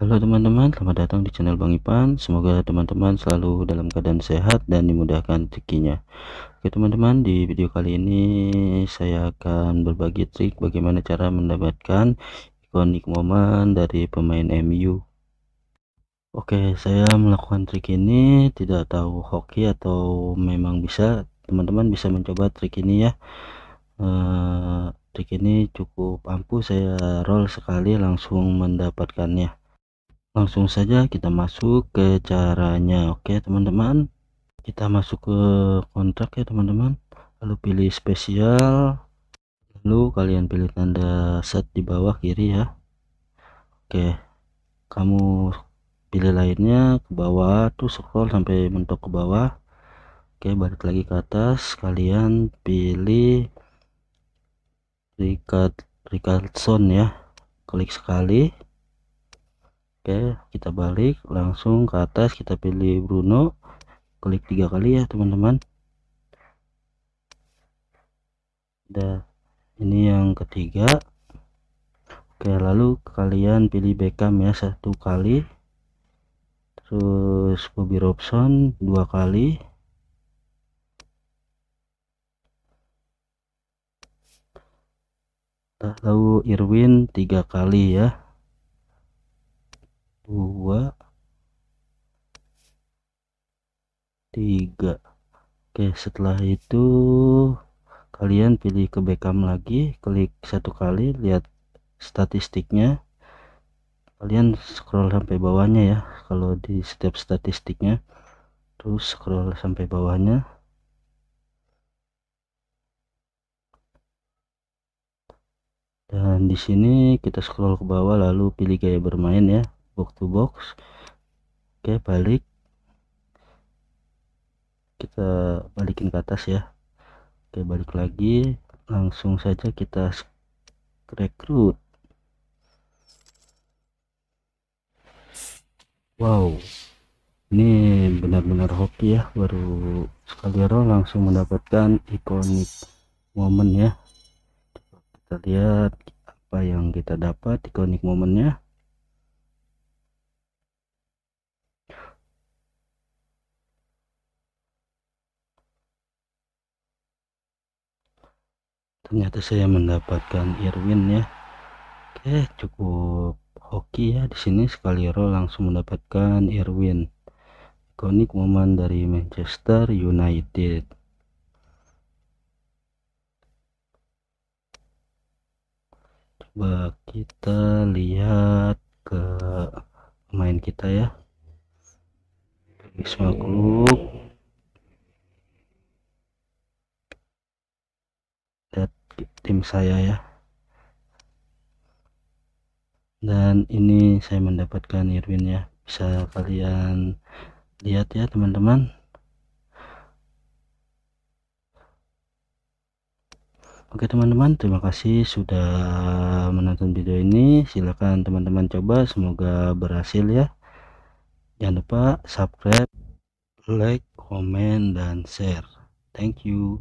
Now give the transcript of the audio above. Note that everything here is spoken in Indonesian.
Halo teman-teman, selamat datang di channel Bang Ipan. Semoga teman-teman selalu dalam keadaan sehat dan dimudahkan rezekinya. Oke teman-teman, di video kali ini saya akan berbagi trik bagaimana cara mendapatkan ikonik momen dari pemain MU. Oke, saya melakukan trik ini tidak tahu hoki atau memang bisa. Teman-teman bisa mencoba trik ini ya. Uh, trik ini cukup ampuh, saya roll sekali langsung mendapatkannya langsung saja kita masuk ke caranya oke teman-teman kita masuk ke kontrak ya teman-teman lalu pilih spesial lalu kalian pilih tanda set di bawah kiri ya oke kamu pilih lainnya ke bawah tuh scroll sampai mentok ke bawah oke balik lagi ke atas kalian pilih Richard Richardson ya klik sekali Oke kita balik langsung ke atas kita pilih Bruno klik tiga kali ya teman-teman dan ini yang ketiga Oke lalu kalian pilih Beckham ya satu kali terus Bobby Robson dua kali lalu Irwin tiga kali ya dua tiga oke setelah itu kalian pilih ke Beckham lagi klik satu kali lihat statistiknya kalian scroll sampai bawahnya ya kalau di setiap statistiknya terus scroll sampai bawahnya dan di sini kita scroll ke bawah lalu pilih gaya bermain ya box to box oke balik kita balikin ke atas ya oke balik lagi langsung saja kita rekrut wow ini benar-benar hoki ya baru sekali ya, roll langsung mendapatkan ikonik momen ya kita lihat apa yang kita dapat ikonik momennya ternyata saya mendapatkan Irwin ya oke cukup hoki ya di sini sekali roll langsung mendapatkan Irwin ikonik momen dari Manchester United coba kita lihat ke pemain kita ya Bisma Klub tim saya ya dan ini saya mendapatkan Irwin ya bisa kalian lihat ya teman-teman Oke teman-teman terima kasih sudah menonton video ini silahkan teman-teman coba semoga berhasil ya jangan lupa subscribe like comment dan share thank you